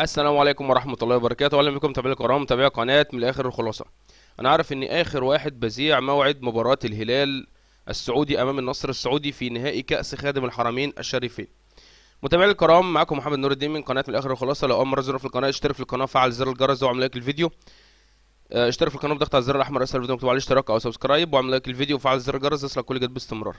السلام عليكم ورحمه الله وبركاته اهلا بكم متابعي الكرام متابعي قناه من الاخر الخلاصه انا عارف ان اخر واحد بذيع موعد مباراه الهلال السعودي امام النصر السعودي في نهائي كاس خادم الحرمين الشريفين متابعي الكرام معكم محمد نور الدين من قناه من الاخر الخلاصه لو اول مره في القناه اشترك في القناه فعل زر الجرس واعمل لايك الفيديو آه، اشترك في القناه بضغط على الزر الاحمر اسفل الفيديو مكتوب عليه اشتراك او سبسكرايب واعمل لايك الفيديو وفعل زر الجرس يصلك كل جديد باستمرار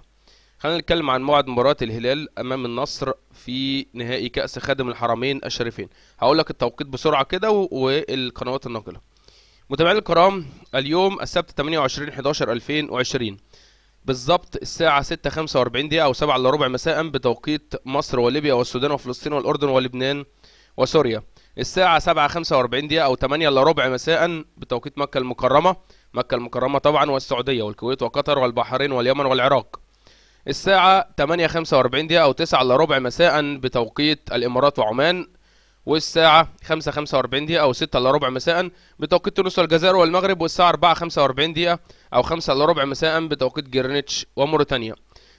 خلينا نتكلم عن موعد مباراة الهلال أمام النصر في نهائي كأس خادم الحرمين الشريفين هقول لك التوقيت بسرعة كده والقنوات الناقلة متابعينا الكرام اليوم السبت 28 11 2020 بالظبط الساعة 6:45 دقيقة أو 7 إلا ربع مساء بتوقيت مصر وليبيا والسودان وفلسطين والأردن ولبنان وسوريا الساعة 7:45 دقيقة أو 8 إلا ربع مساء بتوقيت مكة المكرمة مكة المكرمة طبعا والسعودية والكويت وقطر والبحرين واليمن والعراق الساعة 8:45 دقيقة أو 9 إلا ربع مساء بتوقيت الإمارات وعمان والساعة 5:45 دقيقة أو 6 إلا ربع مساء بتوقيت تونس والجزائر والمغرب والساعة 4:45 دقيقة أو 5 إلا ربع مساء بتوقيت جرينتش وموريتانيا.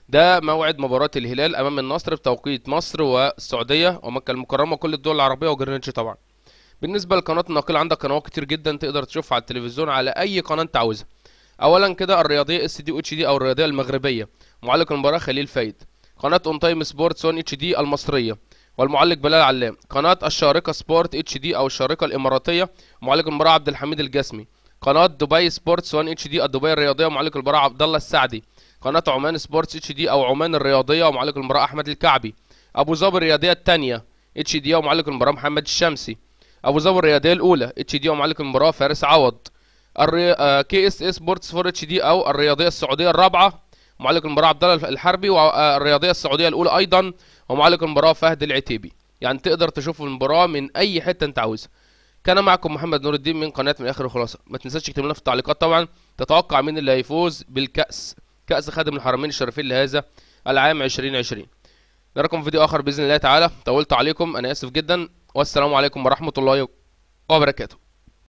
ده موعد مباراة الهلال أمام النصر بتوقيت مصر والسعودية ومكة المكرمة وكل الدول العربية وجرينتش طبعا. بالنسبة لقناة الناقلة عندك قنوات كتير جدا تقدر تشوفها على التلفزيون على أي قناة أنت عاوزها. اولا كده الرياضيه اس دي اتش دي او الرياضيه المغربيه معلق المباراه خليل فايد قناه اون تايم سبورتس 1 اتش دي المصريه والمعلق بلال علام قناه الشارقه سبورت اتش دي او الشارقه الاماراتيه معلق المباراه عبد الحميد الجسمي قناه دبي سبورتس 1 اتش دي الدبي الرياضيه معلق المباراه عبد الله السعدي قناه عمان سبورتس اتش دي او عمان الرياضيه ومعلق المباراه احمد الكعبي ابو ظبي الرياضيه الثانيه اتش دي ومعلق المباراه محمد الشمسي ابو ظبي الرياضيه الاولى اتش دي ومعلق المباراه فارس عوض كي اس اس بورتس فور اتش دي او الرياضيه السعوديه الرابعه معلق المباراه عبد الله الحربي والرياضيه آه، السعوديه الاولى ايضا ومعلق المباراه فهد العتيبي يعني تقدر تشوف المباراه من اي حته انت عاوزها كان معكم محمد نور الدين من قناه من اخر خلاصه ما تنساش تكتب لنا في التعليقات طبعا تتوقع مين اللي هيفوز بالكاس كاس خادم الحرمين الشريفين لهذا العام 2020 نراكم في فيديو اخر باذن الله تعالى طولت عليكم انا اسف جدا والسلام عليكم ورحمه الله وبركاته